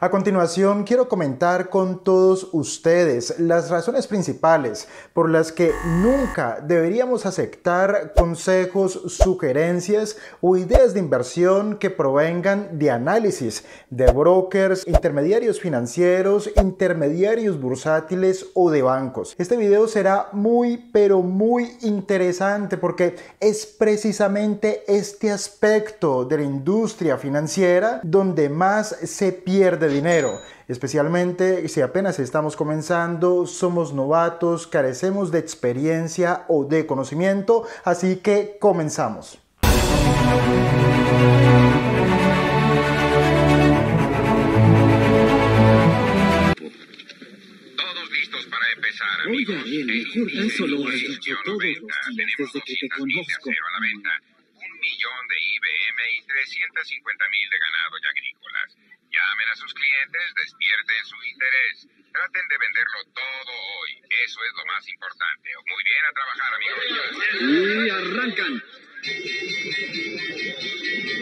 A continuación, quiero comentar con todos ustedes las razones principales por las que nunca deberíamos aceptar consejos, sugerencias o ideas de inversión que provengan de análisis de brokers, intermediarios financieros, intermediarios bursátiles o de bancos. Este video será muy pero muy interesante porque es precisamente este aspecto de la industria financiera donde más se pierde de dinero, especialmente si apenas estamos comenzando, somos novatos, carecemos de experiencia o de conocimiento, así que comenzamos. Todos listos para empezar tan solo un que todos los días de que te conozco. Un millón de IBM y 350 mil de ganado ya Llamen a sus clientes, despierten su interés. Traten de venderlo todo hoy. Eso es lo más importante. Muy bien a trabajar, amigos. Y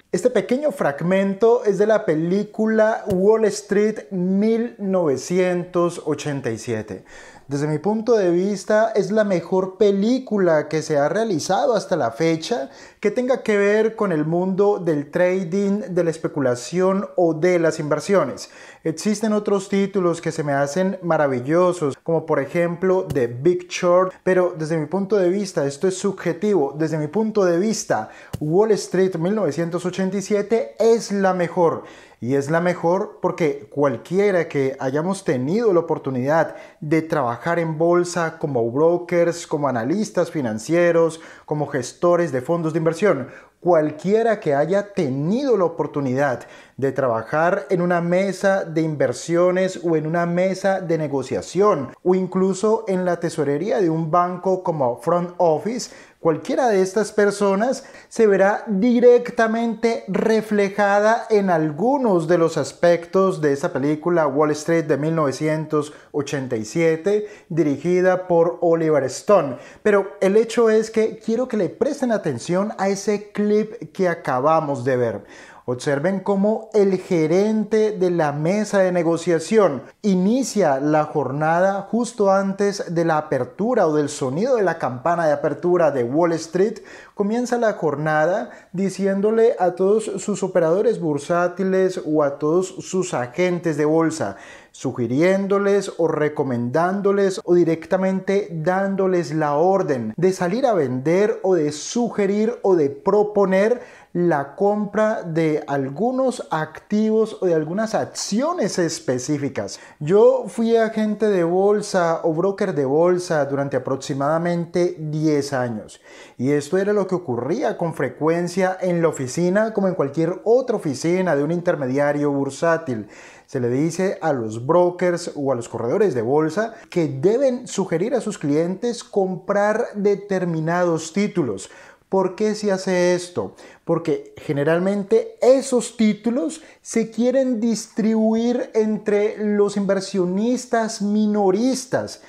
arrancan. Este pequeño fragmento es de la película Wall Street 1987. Desde mi punto de vista es la mejor película que se ha realizado hasta la fecha que tenga que ver con el mundo del trading, de la especulación o de las inversiones. Existen otros títulos que se me hacen maravillosos, como por ejemplo The Big Short, pero desde mi punto de vista, esto es subjetivo, desde mi punto de vista, Wall Street 1987 es la mejor. Y es la mejor porque cualquiera que hayamos tenido la oportunidad de trabajar en bolsa como brokers, como analistas financieros, como gestores de fondos de inversión, cualquiera que haya tenido la oportunidad de trabajar en una mesa de inversiones o en una mesa de negociación o incluso en la tesorería de un banco como front office, Cualquiera de estas personas se verá directamente reflejada en algunos de los aspectos de esa película Wall Street de 1987 dirigida por Oliver Stone. Pero el hecho es que quiero que le presten atención a ese clip que acabamos de ver. Observen cómo el gerente de la mesa de negociación inicia la jornada justo antes de la apertura o del sonido de la campana de apertura de Wall Street. Comienza la jornada diciéndole a todos sus operadores bursátiles o a todos sus agentes de bolsa sugiriéndoles o recomendándoles o directamente dándoles la orden de salir a vender o de sugerir o de proponer la compra de algunos activos o de algunas acciones específicas. Yo fui agente de bolsa o broker de bolsa durante aproximadamente 10 años y esto era lo que ocurría con frecuencia en la oficina como en cualquier otra oficina de un intermediario bursátil. Se le dice a los brokers o a los corredores de bolsa que deben sugerir a sus clientes comprar determinados títulos ¿Por qué se hace esto? Porque generalmente esos títulos se quieren distribuir entre los inversionistas minoristas.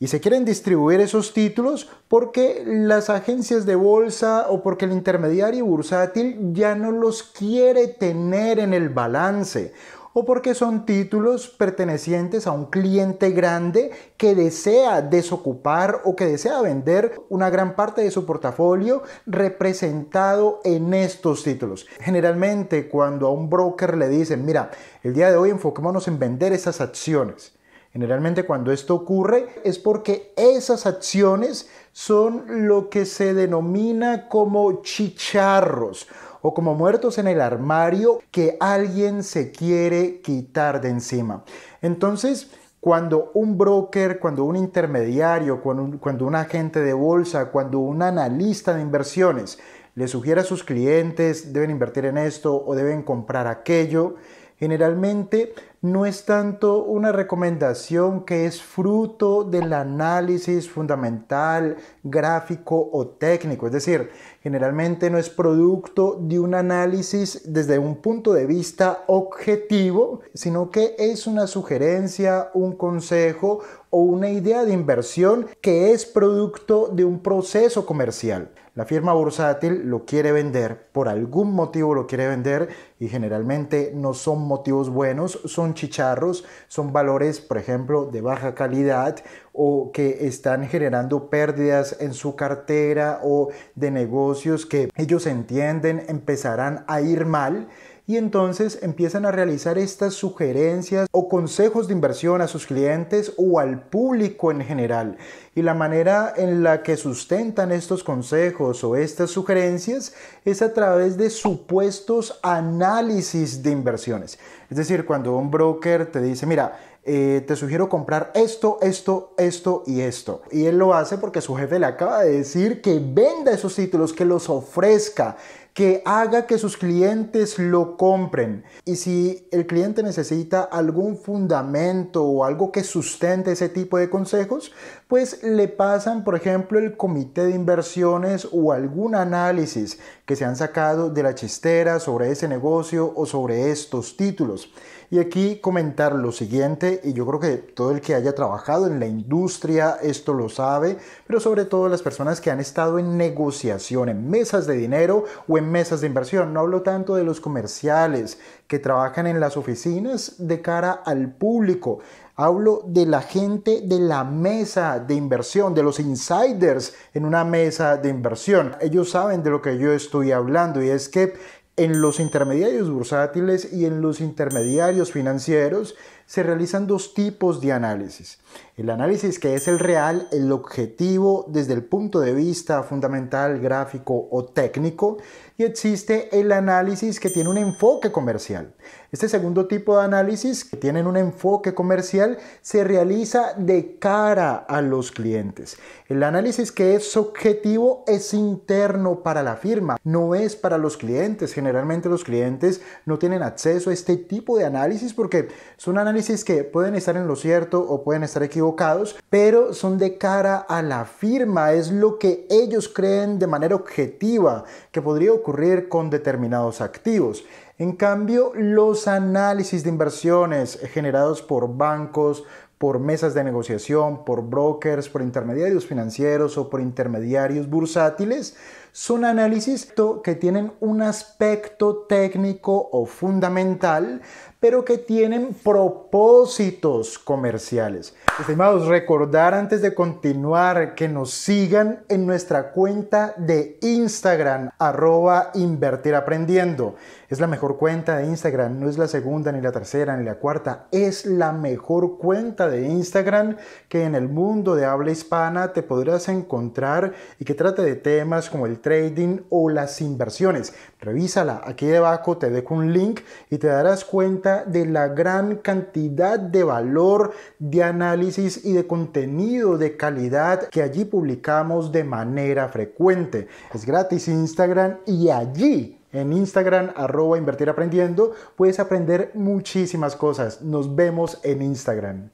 Y se quieren distribuir esos títulos porque las agencias de bolsa o porque el intermediario bursátil ya no los quiere tener en el balance o porque son títulos pertenecientes a un cliente grande que desea desocupar o que desea vender una gran parte de su portafolio representado en estos títulos. Generalmente cuando a un broker le dicen, mira, el día de hoy enfoquémonos en vender esas acciones. Generalmente cuando esto ocurre es porque esas acciones son lo que se denomina como chicharros o como muertos en el armario que alguien se quiere quitar de encima. Entonces, cuando un broker, cuando un intermediario, cuando un, agente de bolsa, cuando un analista de inversiones le sugiere a sus clientes deben invertir en esto o deben comprar aquello, generalmente no es tanto una recomendación que es fruto del análisis fundamental, gráfico o técnico. Es decir, generalmente no es producto de un análisis desde un punto de vista objetivo, sino que es una sugerencia, un consejo o una idea de inversión que es producto de un proceso comercial. La firma bursátil lo quiere vender, por algún motivo lo quiere vender y generalmente no son motivos buenos, son chicharros, son valores, por ejemplo, de baja calidad o que están generando pérdidas en su cartera o de negocios que ellos entienden empezarán a ir mal y entonces empiezan a realizar estas sugerencias o consejos de inversión a sus clientes o al público en general. Y la manera en la que sustentan estos consejos o estas sugerencias es a través de supuestos análisis de inversiones. Es decir, cuando un broker te dice, mira, eh, te sugiero comprar esto, esto, esto y esto. Y él lo hace porque su jefe le acaba de decir que venda esos títulos, que los ofrezca que haga que sus clientes lo compren. Y si el cliente necesita algún fundamento o algo que sustente ese tipo de consejos, pues le pasan, por ejemplo, el comité de inversiones o algún análisis que se han sacado de la chistera sobre ese negocio o sobre estos títulos. Y aquí comentar lo siguiente, y yo creo que todo el que haya trabajado en la industria esto lo sabe, pero sobre todo las personas que han estado en negociación, en mesas de dinero o en mesas de inversión. No hablo tanto de los comerciales que trabajan en las oficinas de cara al público, Hablo de la gente de la mesa de inversión, de los insiders en una mesa de inversión. Ellos saben de lo que yo estoy hablando y es que en los intermediarios bursátiles y en los intermediarios financieros se realizan dos tipos de análisis. El análisis que es el real, el objetivo desde el punto de vista fundamental, gráfico o técnico, y existe el análisis que tiene un enfoque comercial. Este segundo tipo de análisis que tienen un enfoque comercial se realiza de cara a los clientes. El análisis que es objetivo es interno para la firma, no es para los clientes. Generalmente los clientes no tienen acceso a este tipo de análisis porque son análisis que pueden estar en lo cierto o pueden estar equivocados, pero son de cara a la firma, es lo que ellos creen de manera objetiva que podría ocurrir con determinados activos. En cambio, los análisis de inversiones generados por bancos, por mesas de negociación, por brokers, por intermediarios financieros o por intermediarios bursátiles, son análisis que tienen un aspecto técnico o fundamental, pero que tienen propósitos comerciales. Estimados, recordar antes de continuar que nos sigan en nuestra cuenta de Instagram, arroba invertir aprendiendo. Es la mejor cuenta de Instagram, no es la segunda, ni la tercera, ni la cuarta. Es la mejor cuenta de Instagram que en el mundo de habla hispana te podrás encontrar y que trate de temas como el trading o las inversiones. Revísala, aquí debajo te dejo un link y te darás cuenta de la gran cantidad de valor, de análisis y de contenido de calidad que allí publicamos de manera frecuente. Es gratis Instagram y allí en Instagram, arroba invertir aprendiendo, puedes aprender muchísimas cosas. Nos vemos en Instagram.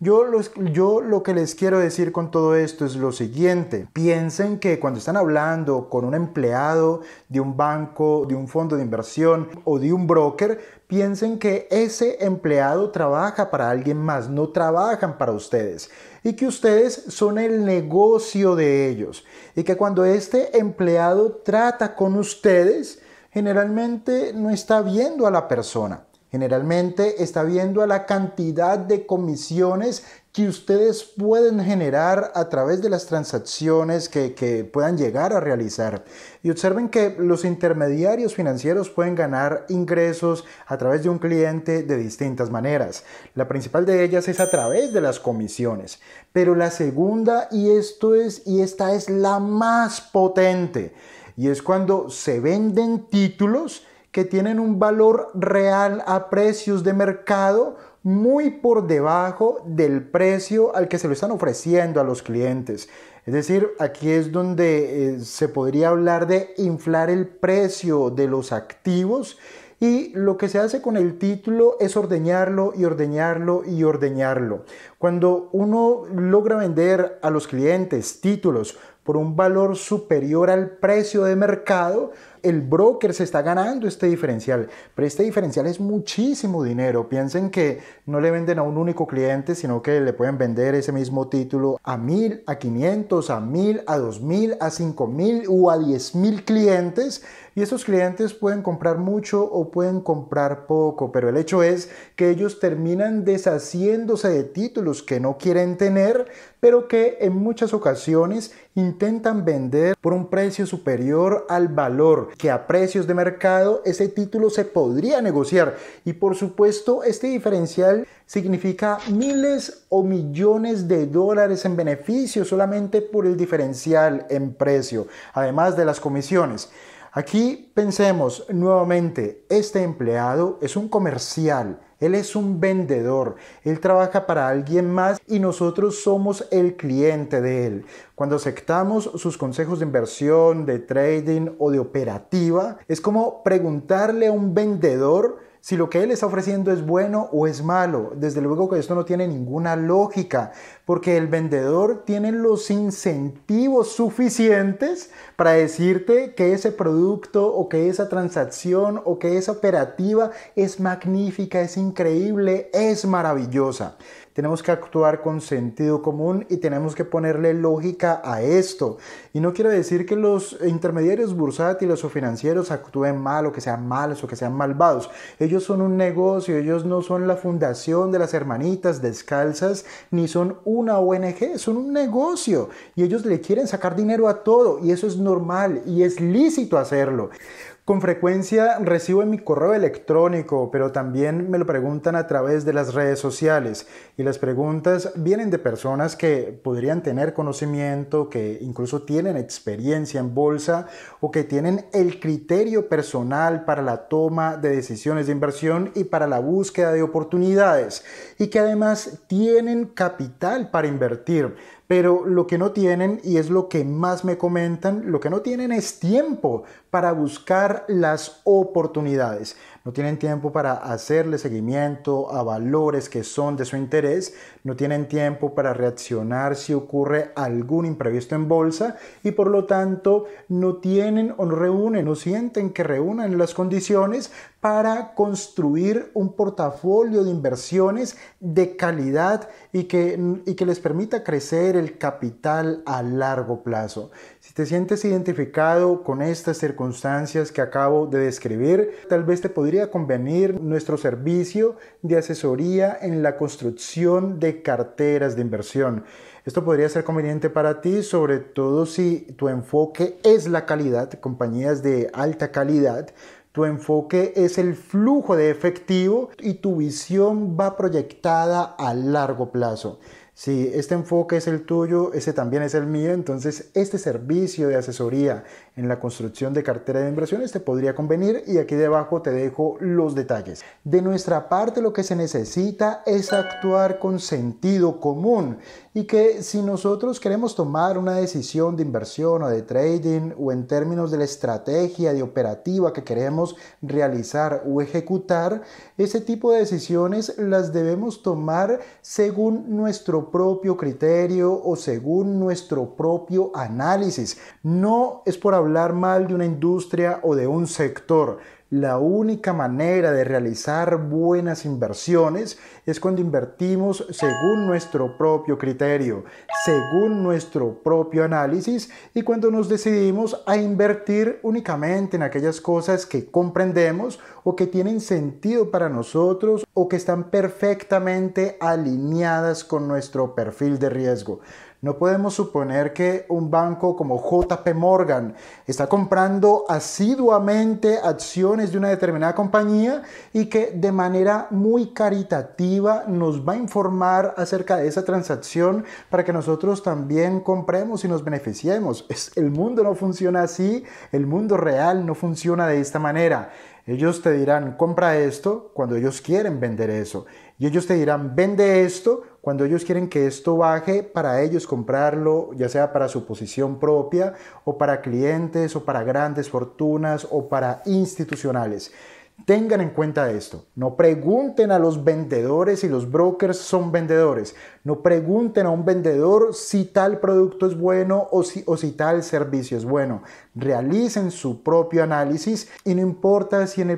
Yo, lo que les quiero decir con todo esto es lo siguiente. Piensen que cuando están hablando con un empleado de un banco, de un fondo de inversión o de un broker, piensen que ese empleado trabaja para alguien más, no trabajan para ustedes. Y que ustedes son el negocio de ellos. Y que cuando este empleado trata con ustedes, generalmente no está viendo a la persona Generalmente está viendo a la cantidad de comisiones que ustedes pueden generar a través de las transacciones que, puedan llegar a realizar. Y observen que los intermediarios financieros pueden ganar ingresos a través de un cliente de distintas maneras. La principal de ellas es a través de las comisiones. Pero la segunda, y esto es, y esta es la más potente, y es cuando se venden títulos que tienen un valor real a precios de mercado muy por debajo del precio al que se lo están ofreciendo a los clientes. Es decir, aquí es donde eh, se podría hablar de inflar el precio de los activos y lo que se hace con el título es ordeñarlo y ordeñarlo y ordeñarlo. Cuando uno logra vender a los clientes títulos por un valor superior al precio de mercado, el broker se está ganando este diferencial. Pero este diferencial es muchísimo dinero. Piensen que no le venden a un único cliente, sino que le pueden vender ese mismo título a mil, a 500, a mil, a dos mil, a 5000 mil o a 10.000 mil clientes. Y esos clientes pueden comprar mucho o pueden comprar poco. Pero el hecho es que ellos terminan deshaciéndose de títulos que no quieren tener, pero que en muchas ocasiones intentan vender por un precio superior al valor, que a precios de mercado ese título se podría negociar. Y por supuesto, este diferencial significa miles o millones de dólares en beneficio solamente por el diferencial en precio, además de las comisiones. Aquí pensemos nuevamente, este empleado es un comercial él es un vendedor, Él trabaja para alguien más y nosotros somos el cliente de Él. Cuando aceptamos sus consejos de inversión, de trading o de operativa, es como preguntarle a un vendedor si lo que Él está ofreciendo es bueno o es malo. Desde luego que esto no tiene ninguna lógica, porque el vendedor tiene los incentivos suficientes para decirte que ese producto o que esa transacción o que esa operativa es magnífica, es increíble, es maravillosa. Tenemos que actuar con sentido común y tenemos que ponerle lógica a esto. Y no quiero decir que los intermediarios bursátiles o financieros actúen mal o que sean malos o que sean malvados. Ellos son un negocio, ellos no son la fundación de las hermanitas descalzas ni son una ONG, son un negocio y ellos le quieren sacar dinero a todo y eso es normal y es lícito hacerlo. Con frecuencia recibo en mi correo electrónico, pero también me lo preguntan a través de las redes sociales. Y las preguntas vienen de personas que podrían tener conocimiento, que incluso tienen experiencia en bolsa o que tienen el criterio personal para la toma de decisiones de inversión y para la búsqueda de oportunidades. Y que además tienen capital para invertir pero lo que no tienen, y es lo que más me comentan, lo que no tienen es tiempo para buscar las oportunidades no tienen tiempo para hacerle seguimiento a valores que son de su interés, no tienen tiempo para reaccionar si ocurre algún imprevisto en bolsa y por lo tanto no tienen o no reúnen, o sienten que reúnan las condiciones para construir un portafolio de inversiones de calidad y que, y que les permita crecer el capital a largo plazo te sientes identificado con estas circunstancias que acabo de describir, tal vez te podría convenir nuestro servicio de asesoría en la construcción de carteras de inversión. Esto podría ser conveniente para ti, sobre todo si tu enfoque es la calidad, compañías de alta calidad, tu enfoque es el flujo de efectivo y tu visión va proyectada a largo plazo. Si este enfoque es el tuyo, ese también es el mío, entonces este servicio de asesoría, en la construcción de cartera de inversiones te podría convenir y aquí debajo te dejo los detalles. De nuestra parte lo que se necesita es actuar con sentido común y que si nosotros queremos tomar una decisión de inversión o de trading o en términos de la estrategia de operativa que queremos realizar o ejecutar, ese tipo de decisiones las debemos tomar según nuestro propio criterio o según nuestro propio análisis. No es por hablar hablar mal de una industria o de un sector. La única manera de realizar buenas inversiones es cuando invertimos según nuestro propio criterio, según nuestro propio análisis y cuando nos decidimos a invertir únicamente en aquellas cosas que comprendemos o que tienen sentido para nosotros o que están perfectamente alineadas con nuestro perfil de riesgo. No podemos suponer que un banco como JP Morgan está comprando asiduamente acciones de una determinada compañía y que de manera muy caritativa nos va a informar acerca de esa transacción para que nosotros también compremos y nos beneficiemos. el mundo no funciona así, el mundo real no funciona de esta manera. Ellos te dirán, compra esto cuando ellos quieren vender eso. Y ellos te dirán, vende esto cuando ellos quieren que esto baje para ellos comprarlo, ya sea para su posición propia o para clientes o para grandes fortunas o para institucionales. Tengan en cuenta esto. No pregunten a los vendedores si los brokers son vendedores. No pregunten a un vendedor si tal producto es bueno o si, tal servicio es bueno. Realicen su propio análisis y no importa si en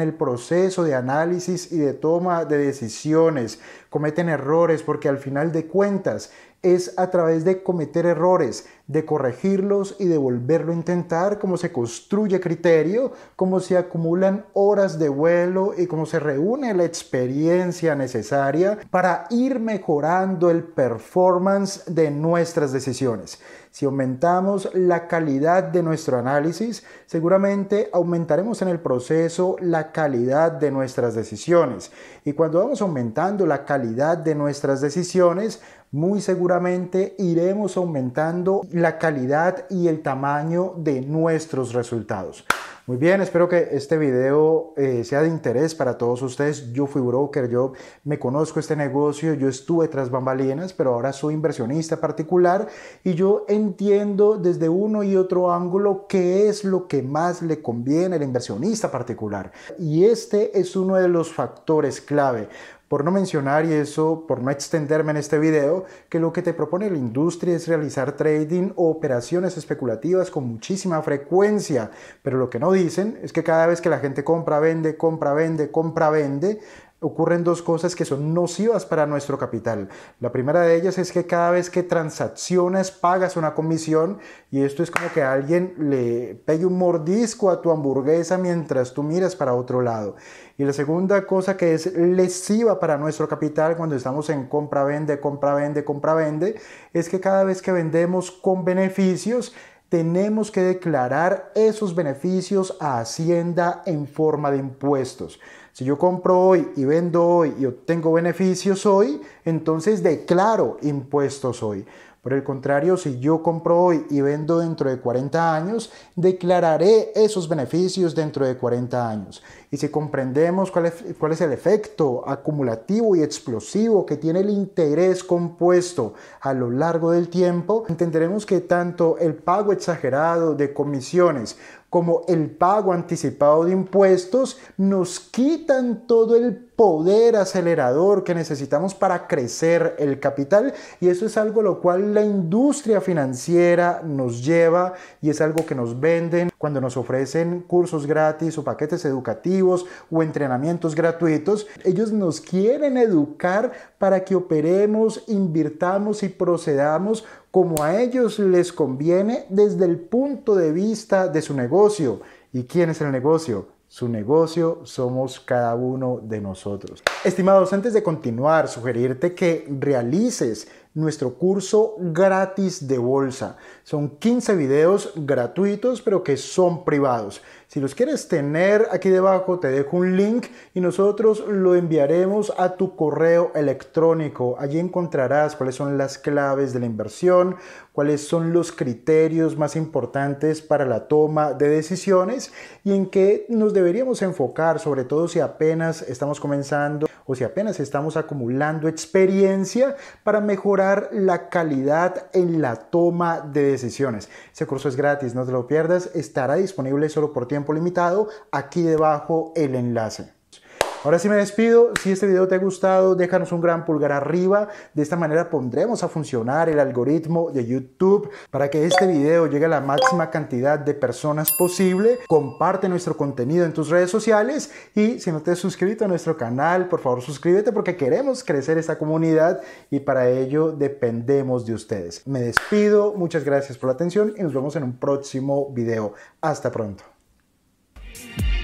el proceso de análisis y de toma de decisiones cometen errores porque al final de cuentas es a través de cometer errores, de corregirlos y de volverlo a intentar, como se construye criterio, como se acumulan horas de vuelo y como se reúne la experiencia necesaria para ir mejorando el performance de nuestras decisiones. Si aumentamos la calidad de nuestro análisis, seguramente aumentaremos en el proceso la calidad de nuestras decisiones. Y cuando vamos aumentando la calidad de nuestras decisiones, muy seguramente iremos aumentando la calidad y el tamaño de nuestros resultados. Muy bien, espero que este video eh, sea de interés para todos ustedes. Yo fui broker, yo me conozco este negocio, yo estuve tras bambalinas, pero ahora soy inversionista particular y yo entiendo desde uno y otro ángulo qué es lo que más le conviene al inversionista particular. Y este es uno de los factores clave por no mencionar, y eso por no extenderme en este video, que lo que te propone la industria es realizar trading o operaciones especulativas con muchísima frecuencia, pero lo que no dicen es que cada vez que la gente compra, vende, compra, vende, compra, vende, ocurren dos cosas que son nocivas para nuestro capital. La primera de ellas es que cada vez que transacciones pagas una comisión y esto es como que alguien le pegue un mordisco a tu hamburguesa mientras tú miras para otro lado. Y la segunda cosa que es lesiva para nuestro capital cuando estamos en compra-vende, compra-vende, compra-vende, es que cada vez que vendemos con beneficios, tenemos que declarar esos beneficios a Hacienda en forma de impuestos. Si yo compro hoy y vendo hoy y obtengo beneficios hoy, entonces declaro impuestos hoy. Por el contrario, si yo compro hoy y vendo dentro de 40 años, declararé esos beneficios dentro de 40 años. Y si comprendemos cuál es, cuál es el efecto acumulativo y explosivo que tiene el interés compuesto a lo largo del tiempo, entenderemos que tanto el pago exagerado de comisiones como el pago anticipado de impuestos nos quitan todo el poder acelerador que necesitamos para crecer el capital y eso es algo lo cual la industria financiera nos lleva y es algo que nos venden cuando nos ofrecen cursos gratis o paquetes educativos o entrenamientos gratuitos. Ellos nos quieren educar para que operemos, invirtamos y procedamos como a ellos les conviene desde el punto de vista de su negocio. ¿Y quién es el negocio? Su negocio somos cada uno de nosotros. Estimados, antes de continuar, sugerirte que realices nuestro curso gratis de bolsa. Son 15 videos gratuitos, pero que son privados. Si los quieres tener aquí debajo, te dejo un link y nosotros lo enviaremos a tu correo electrónico. Allí encontrarás cuáles son las claves de la inversión, cuáles son los criterios más importantes para la toma de decisiones y en qué nos deberíamos enfocar, sobre todo si apenas estamos comenzando o si apenas estamos acumulando experiencia para mejorar la calidad en la toma de decisiones. Ese curso es gratis, no te lo pierdas, estará disponible solo por tiempo limitado, aquí debajo el enlace. Ahora sí me despido, si este video te ha gustado déjanos un gran pulgar arriba, de esta manera pondremos a funcionar el algoritmo de YouTube para que este video llegue a la máxima cantidad de personas posible, comparte nuestro contenido en tus redes sociales y si no te has suscrito a nuestro canal por favor suscríbete porque queremos crecer esta comunidad y para ello dependemos de ustedes. Me despido, muchas gracias por la atención y nos vemos en un próximo video. Hasta pronto. Thank you.